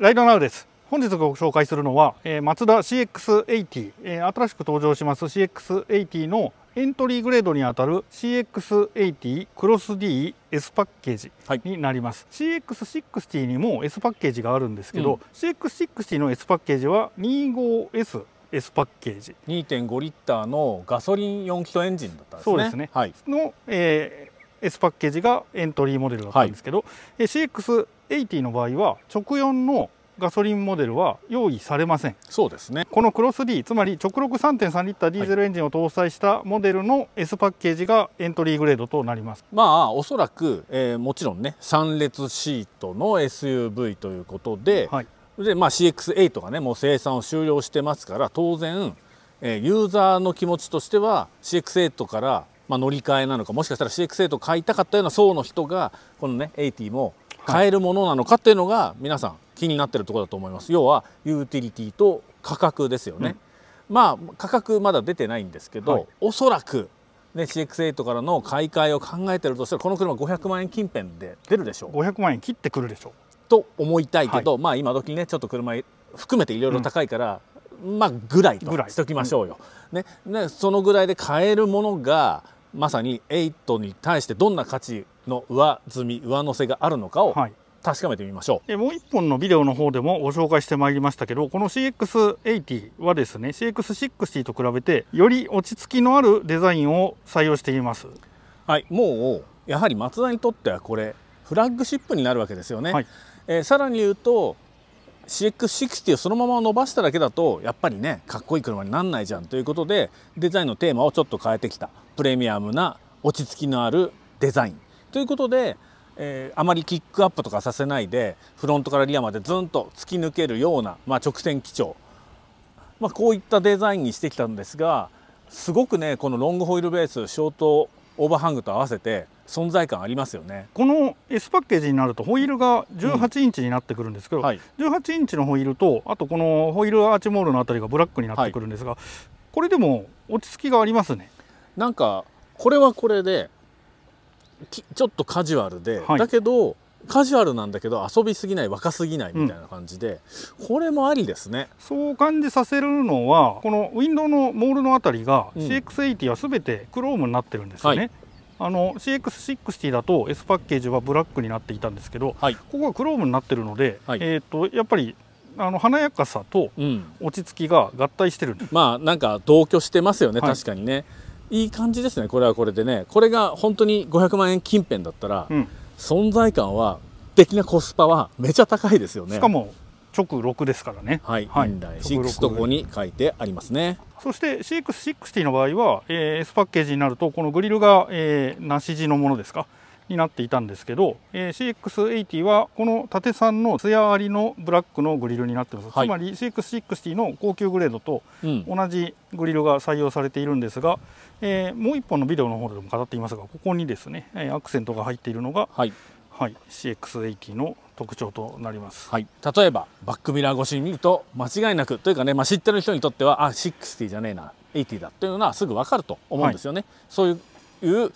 ライドナウです本日ご紹介するのは、えー、マツダ CX80、えー、新しく登場します CX80 のエントリーグレードにあたる CX80 クロス D S パッケージになります、はい、CX60 にも S パッケージがあるんですけど、うん、CX60 の S パッケージは 25S S パッケージ2.5リッターのガソリン4気筒エンジンだったんですねそうですね、はい、の、えー、S パッケージがエントリーモデルだったんですけど、はい、CX 80の場合は直四のガソリンモデルは用意されませんそうですねこのクロス D つまり直63.3リッターディーゼルエンジンを搭載したモデルの S パッケージがエントリーグレードとなりますまあおそらく、えー、もちろんね3列シートの SUV ということで,、はいでまあ、CX8 がねもう生産を終了してますから当然、えー、ユーザーの気持ちとしては CX8 からまあ、乗り換えなのかもしかしたら CX8 を買いたかったような層の人がこのね80も買えるものなのかっていうのが皆さん気になってるところだと思います要はユーティリティと価格ですよね、うん、まあ価格まだ出てないんですけど、はい、おそらくね、CX8 からの買い替えを考えてるとしたらこの車500万円近辺で出るでしょう500万円切ってくるでしょうと思いたいけど、はい、まあ今時ねちょっと車含めていろいろ高いから、うん、まあぐらいとしときましょうよ、うん、ねねそのぐらいで買えるものがまさに8に対してどんな価値の上積み上乗せがあるのかを、確かめてみましょうもう1本のビデオの方でもご紹介してまいりましたけどこの CX80 はですね CX60 と比べてより落ち着きのあるデザインを採用していますはいもうやはりマツダにとってはこれフラッグシップになるわけですよね、はい、えー、さらに言うと CX60 をそのまま伸ばしただけだとやっぱりねかっこいい車になんないじゃんということでデザインのテーマをちょっと変えてきたプレミアムな落ち着きのあるデザインということで、えー、あまりキックアップとかさせないでフロントからリアまでずんと突き抜けるような、まあ、直線基調、まあ、こういったデザインにしてきたんですがすごくねこのロングホイールベースショートオーバーハングと合わせて存在感ありますよねこの S パッケージになるとホイールが18インチになってくるんですけど、うんはい、18インチのホイールとあとこのホイールアーチモールの辺りがブラックになってくるんですが、はい、これでも落ち着きがありますねなんかこれはこれでちょっとカジュアルで、はい、だけどカジュアルなんだけど遊びすぎない若すぎないみたいな感じで、うん、これもありですねそう感じさせるのはこのウィンドウのモールのあたりが CX80 は全てクロームになってるんですよね、うんはい、あの CX60 だと S パッケージはブラックになっていたんですけど、はい、ここがクロームになってるので、はい、えーと、とやっぱりあの華やかさと落ち着きが合体してる、うん、まあなんか同居してますよね、はい、確かにねいい感じですねこれはこれでねこれが本当に500万円近辺だったら、うん、存在感は的なコスパはめちゃ高いですよねしかも直6ですからねはい、はい、6と5に書いてありますねそして CX60 の場合は、えー、S パッケージになるとこのグリルが、えー、なし地のものですかになっていたんですけど、えー、CX80 はこの縦三のの艶ありのブラックのグリルになってます、はい、つまり CX60 の高級グレードと同じグリルが採用されているんですが、うん、えー、もう一本のビデオの方でも語っていますがここにですねアクセントが入っているのが、はいはい、CX80 の特徴となります、はい、例えばバックミラー越しに見ると間違いなくというかね、まあ、知ってる人にとってはあ60じゃねえな80だというのはすぐ分かると思うんですよね、はい、そういう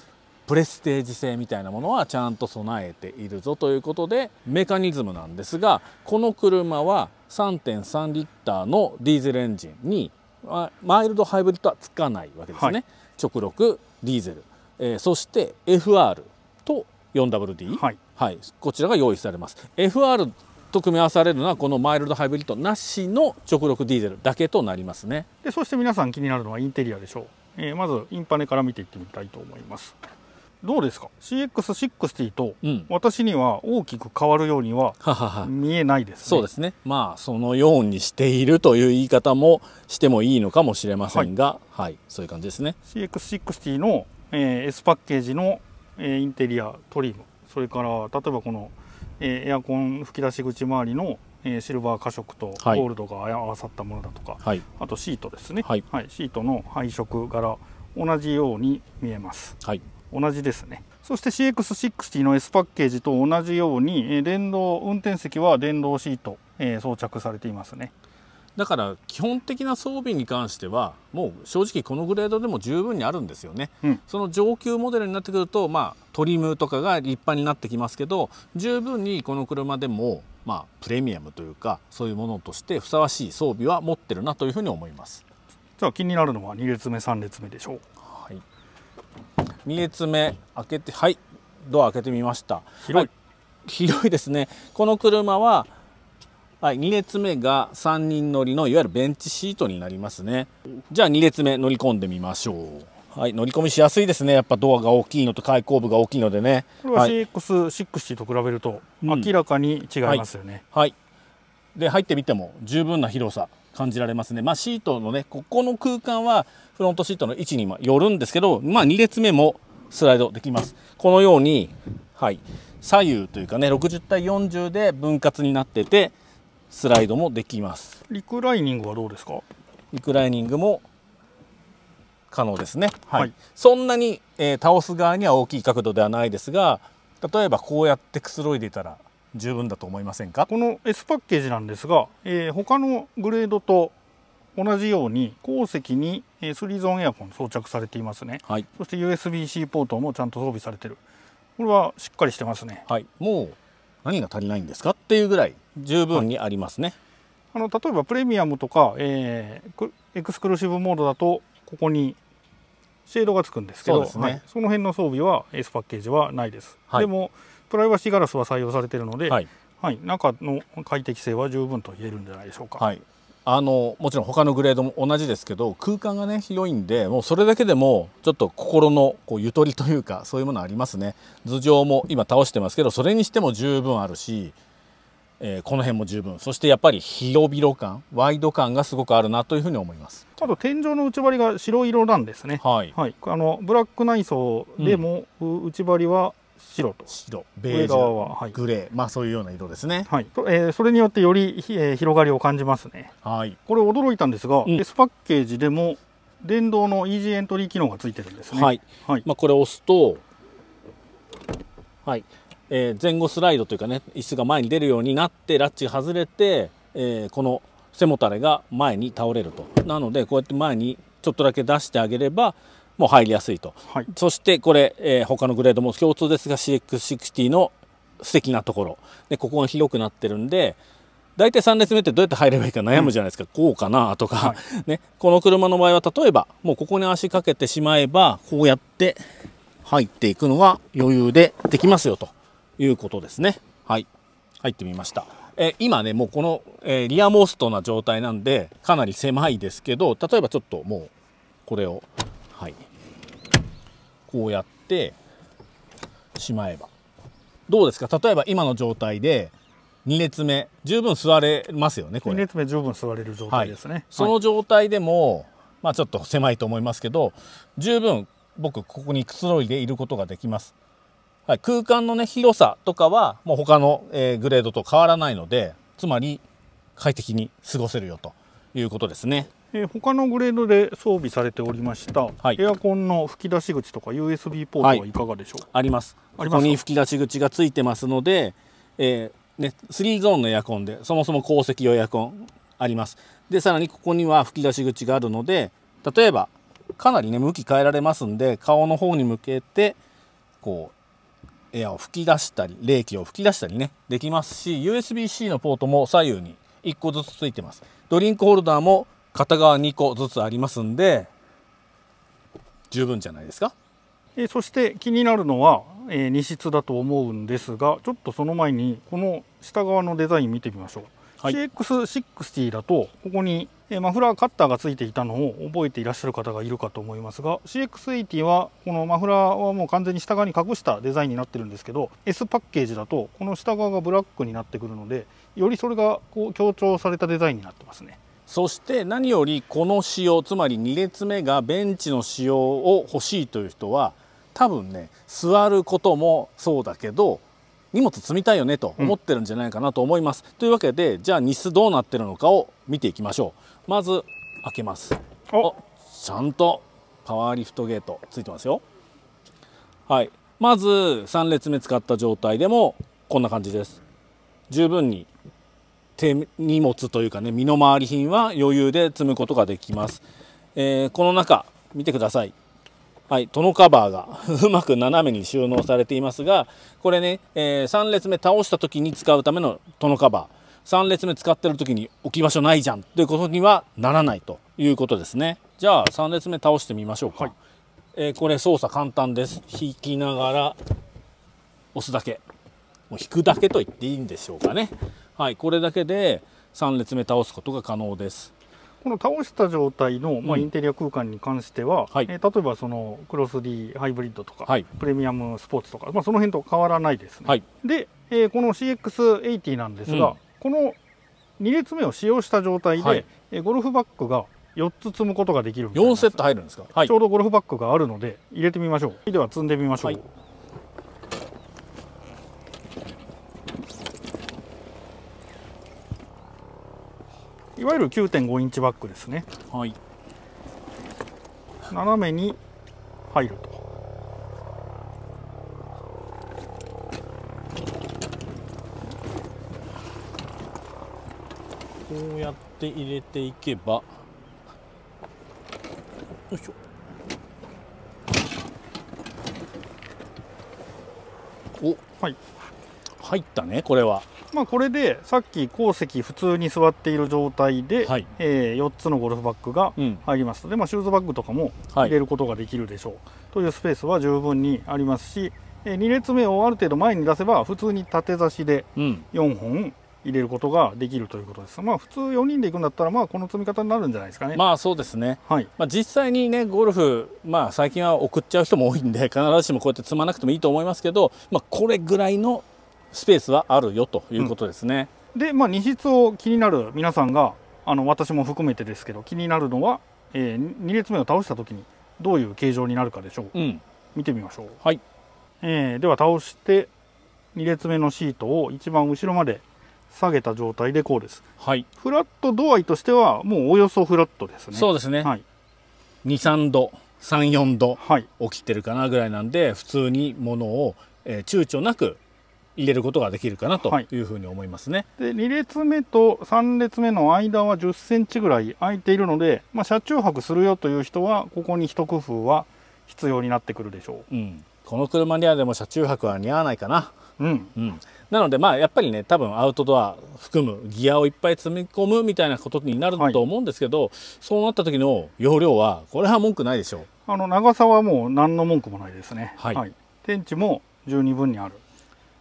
プレステージ性みたいなものはちゃんと備えているぞということでメカニズムなんですがこの車は3.3リッターのディーゼルエンジンにマイルドハイブリッドはつかないわけですね、はい、直6ディーゼル、えー、そして FR と 4WD、はいはい、こちらが用意されます FR と組み合わされるのはこのマイルドハイブリッドなしの直力ディーゼルだけとなりますねでそして皆さん気になるのはインテリアでしょう、えー、まずインパネから見ていってみたいと思いますどうですか CX60 と私には大きく変わるようには見えないですね、うん、そうですねまあそのようにしているという言い方もしてもいいのかもしれませんが、はい、はい、そういう感じですね CX60 の、えー、S パッケージのえインテリアトリムそれから例えばこの、えエアコン吹き出し口周りの、えシルバー加色とゴールドが合わさったものだとか、はい、あとシートですね、はい、はい、シートの配色柄同じように見えます、はい、同じですねそして CX60 の S パッケージと同じように電動運転席は電動シート、え装着されていますねだから基本的な装備に関してはもう正直このグレードでも十分にあるんですよね、うん、その上級モデルになってくると、まあ、トリムとかが立派になってきますけど十分にこの車でも、まあ、プレミアムというかそういうものとしてふさわしい装備は持ってるなというふうに思いますじゃあ気になるのは2列目3列目でしょう、はい、2列目開けてはいドア開けてみました広い、はい広いですねこの車ははい、2列目が3人乗りのいわゆるベンチシートになりますねじゃあ2列目乗り込んでみましょうはい乗り込みしやすいですねやっぱドアが大きいのと開口部が大きいのでねこれは CX60 と比べると明らかに違いますよね、うん、はい、はい、で入ってみても十分な広さ感じられますねまあ、シートのねここの空間はフロントシートの位置によるんですけどまあ2列目もスライドできますこのようにはい左右というかね60対40で分割になっててスライドもできますリクライニングはどうですかリクライニングも可能ですね、はい、はい、そんなに、えー、倒す側には大きい角度ではないですが例えばこうやってくつろいでいたら十分だと思いませんかこの S パッケージなんですが、えー、他のグレードと同じように後席にスリーゾーンエアコン装着されていますね、はい、そして USB-C ポートもちゃんと装備されてるこれはしっかりしてますねはいもう何が足りないんですかっていうぐらい十分にありますね、はい、あの例えばプレミアムとか、えー、エクスクルーシブモードだとここにシェードがつくんですけど、ねはい、その辺の装備は S パッケージはないです、はい、でもプライバシーガラスは採用されているので、はい、はい、中の快適性は十分と言えるんじゃないでしょうか、はい、あのもちろん他のグレードも同じですけど空間がね広いんでもうそれだけでもちょっと心のこうゆとりというかそういうものありますね頭上も今倒してますけどそれにしても十分あるし、えー、この辺も十分そしてやっぱり広々感ワイド感がすごくあるなというふうに思いますあと天井の内張りが白色なんですねはい、はい、あのブラック内装でも内張りは、うん白と白ベージュは、グレーまあそういうような色ですね、はいえー、それによってより、えー、広がりを感じますね、はい、これ驚いたんですが、うん、S パッケージでも電動のイジーエントリー機能がついてるんですねはい、はいまあ、これを押すとはいえー、前後スライドというかね椅子が前に出るようになってラッチ外れて、えー、この背もたれが前に倒れるとなのでこうやって前にちょっとだけ出してあげればも入りやすいと、はい、そしてこれ、えー、他のグレードも共通ですが CX60 の素敵なところでここが広くなってるんで大体3列目ってどうやって入ればいいか悩むじゃないですか、うん、こうかなとか、はい、ね、この車の場合は例えばもうここに足かけてしまえばこうやって入っていくのが余裕でできますよということですね。はい入ってみました。え今ねもうこの、えー、リアモーストな状態なんでかなり狭いですけど例えばちょっともうこれをこうやってしまえばどうですか例えば今の状態で2列目十分座れますよねこれ2列目十分座れる状態ですね、はい、その状態でも、はい、まあちょっと狭いと思いますけど十分僕ここにくつろいでいることができます、はい、空間のね広さとかはもう他の、えー、グレードと変わらないのでつまり快適に過ごせるよということですねえー、他のグレードで装備されておりました、はい、エアコンの吹き出し口とか USB ポートはいかがでしょう、はい、ありますここに吹き出し口がついてますので、えーね、3ゾーンのエアコンでそもそも鉱石用エアコンありますでさらにここには吹き出し口があるので例えばかなりね向き変えられますんで顔の方に向けてこうエアを吹き出したり冷気を吹き出したりねできますし USB-C のポートも左右に1個ずつついてますドリンクホルダーも片側2個ずつありますんで十分じゃないですかえそして気になるのは、えー、荷室だと思うんですがちょっとその前にこの下側のデザイン見てみましょう、はい、CX60 だとここに、えマフラーカッターがついていたのを覚えていらっしゃる方がいるかと思いますが CX80 はこのマフラーはもう完全に下側に隠したデザインになってるんですけど S パッケージだとこの下側がブラックになってくるのでよりそれがこう強調されたデザインになってますねそして何よりこの仕様つまり2列目がベンチの仕様を欲しいという人は多分ね座ることもそうだけど荷物積みたいよねと思ってるんじゃないかなと思います、うん、というわけでじゃあ日数どうなってるのかを見ていきましょうまず開けますおちゃんとパワーリフトゲートついてますよはいまず3列目使った状態でもこんな感じです十分に手荷物というかね身の回り品は余裕で積むことができます、えー、この中見てくださいはいトノカバーが うまく斜めに収納されていますがこれね、えー、3列目倒した時に使うためのトノカバー3列目使ってる時に置き場所ないじゃんということにはならないということですねじゃあ3列目倒してみましょうか、はい、えー、これ操作簡単です引きながら押すだけもう引くだけと言っていいんでしょうかねはい、これだけで3列目倒すことが可能です。この倒した状態の、まあ、インテリア空間に関しては、うんはい、えー、例えばそのクロス D ハイブリッドとか、はい、プレミアムスポーツとか、まあ、その辺と変わらないですね。はい、で、えー、この CX80 なんですが、うん、この2列目を使用した状態で、はい、えー、ゴルフバッグが4つ積むことができるす4セット入るんですか、ちょうどゴルフバッグがあるので入れてみましょうでは積んでみましょう。いわゆる9.5インチバッグですね、はい、斜めに入ると。こうやって入れていけばよいしょおはい入ったねこれはまあ、これでさっき鉱石普通に座っている状態で、はい、えー、4つのゴルフバッグが入りますので、うん、まあ、シューズバッグとかも入れることができるでしょう、はい、というスペースは十分にありますし、えー、2列目をある程度前に出せば普通に縦差しで4本入れることができるということです、まあ、普通4人で行くんだったらまあこの積み方になるんじゃないですかねまあそうですね、はいまあ、実際にねゴルフ、まあ、最近は送っちゃう人も多いんで必ずしもこうやって積まなくてもいいと思いますけど、まあ、これぐらいのスペースはあるよということですね。うん、で、まあ、荷室を気になる皆さんがあの私も含めてですけど気になるのは、えー、2列目を倒した時にどういう形状になるかでしょう、うん、見てみましょう、はいえー、では倒して2列目のシートを一番後ろまで下げた状態でこうです、はい、フラット度合いとしてはもうおよそフラットですねそうですね、はい、23度34度起きてるかなぐらいなんで、はい、普通にものを、えー、躊躇なく入れることができるかなというふうに思いますね、はい、で2列目と3列目の間は1 0ンチぐらい空いているので、まあ、車中泊するよという人はここに一工夫は必要になってくるでしょう、うん、この車にはでも車中泊は似合わないかな、うん、うん、なのでまあやっぱりね多分アウトドア含むギアをいっぱい積み込むみたいなことになると思うんですけど、はい、そうなった時の容量はこれは文句ないでしょうあの長さはもう何の文句もないですね、はい、はい、天地も十二分にある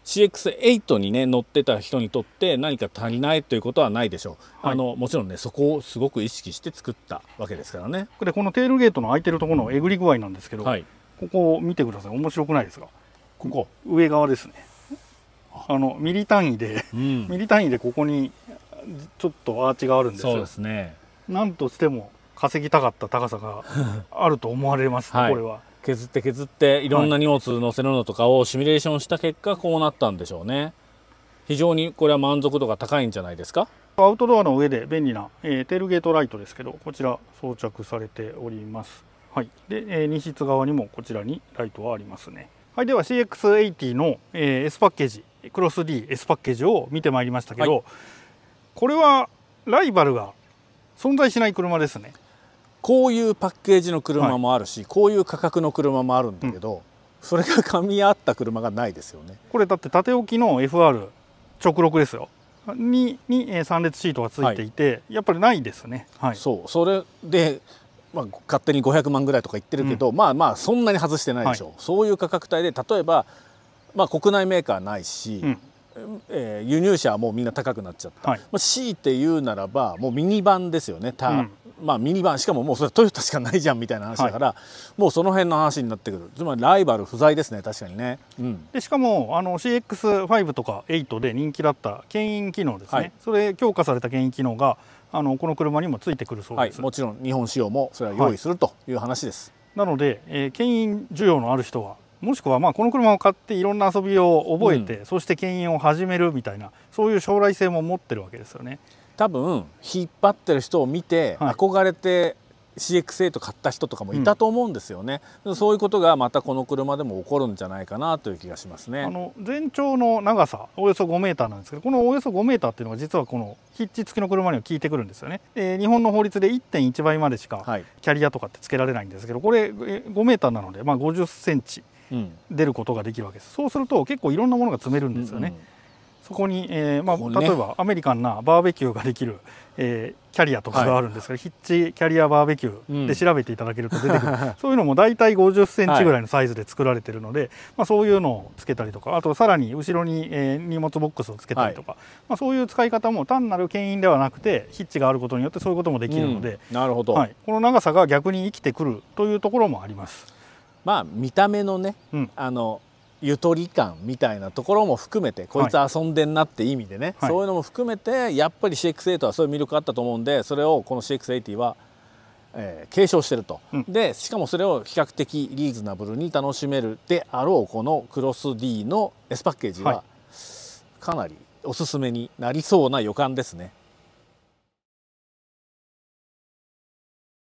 CX8 にね乗ってた人にとって何か足りないということはないでしょう、はい、あのもちろんねそこをすごく意識して作ったわけですからねでこのテールゲートの開いてるところのえぐり具合なんですけど、はい、ここを見てください面白くないですかここ上側ですねあのミリ単位で、うん、ミリ単位でここにちょっとアーチがあるんですよそうですねなんとしても稼ぎたかった高さがあると思われます、ね はい、これは。削って削っていろんな荷物載せるのとかをシミュレーションした結果こうなったんでしょうね非常にこれは満足度が高いんじゃないですかアウトドアの上で便利な、えー、テールゲートライトですけどこちら装着されておりますはいで、えー、荷室側にもこちらにライトはありますねはいでは CX80 の、えー、S パッケージクロス D S パッケージを見てまいりましたけど、はい、これはライバルが存在しない車ですねこういうパッケージの車もあるし、はい、こういう価格の車もあるんだけど、うん、それが噛み合った車がないですよねこれだって縦置きの FR 直録ですよにに3列シートがついていて、はい、やっぱりないですね、はい、そうそれで、まあ、勝手に500万ぐらいとか言ってるけど、うん、まあまあそんなに外してないでしょう、はい、そういう価格帯で例えば、まあ、国内メーカーないし、うんえー、輸入車はもうみんな高くなっちゃった、はい、まあ、強いて言うならばもうミニバンですよねタうん、まあ、ミニバンしかももうそれトヨタしかないじゃんみたいな話だから、はい、もうその辺の話になってくるつまりライバル不在ですね確かにね、うん、でしかもあの CX5 とか8で人気だった牽引機能ですね、はい、それ強化された牽引機能があのこの車にもついてくるそうです、はい、もちろん日本仕様もそれは用意するという話です、なので、えー、牽引需要のある人はもしくはまあこの車を買っていろんな遊びを覚えて、うん、そして牽引を始めるみたいなそういう将来性も持ってるわけですよね。多分引っ張ってる人を見て、憧れて CX8 買った人とかもいたと思うんですよね、うん、そういうことがまたこの車でも起こるんじゃないかなという気がしますねあの全長の長さおよそ 5m なんですけどこのおよそ 5m っていうのは実はこのヒッチ付きの車には効いてくるんですよね、えー、日本の法律で1.1倍までしかキャリアとかって付けられないんですけどこれ 5m なのでまあ 50cm 出ることができるわけです、そうすると結構いろんなものが積めるんですよね、うんうんそこに、えーまあ、例えばアメリカンなバーベキューができる、えー、キャリアとかがあるんですが、はい、ヒッチキャリアバーベキューで調べていただけると出てくる、うん、そういうのも大体50センチぐらいのサイズで作られているので、はい、まあ、そういうのをつけたりとかあとさらに後ろに、えー、荷物ボックスをつけたりとか、はい、まあ、そういう使い方も単なる牽引ではなくてヒッチがあることによってそういうこともできるので、うん、なるほど、はい、この長さが逆に生きてくるというところもあります。まあ、見た目のね、うん、あのゆとり感みたいなところも含めてこいつ遊んでんなって意味でね、はい、そういうのも含めてやっぱり CX8 はそういう魅力あったと思うんでそれをこの CX80 は、えー、継承してると、うん、でしかもそれを比較的リーズナブルに楽しめるであろうこのクロス D の S パッケージはかなりおすすめになりそうな予感ですね。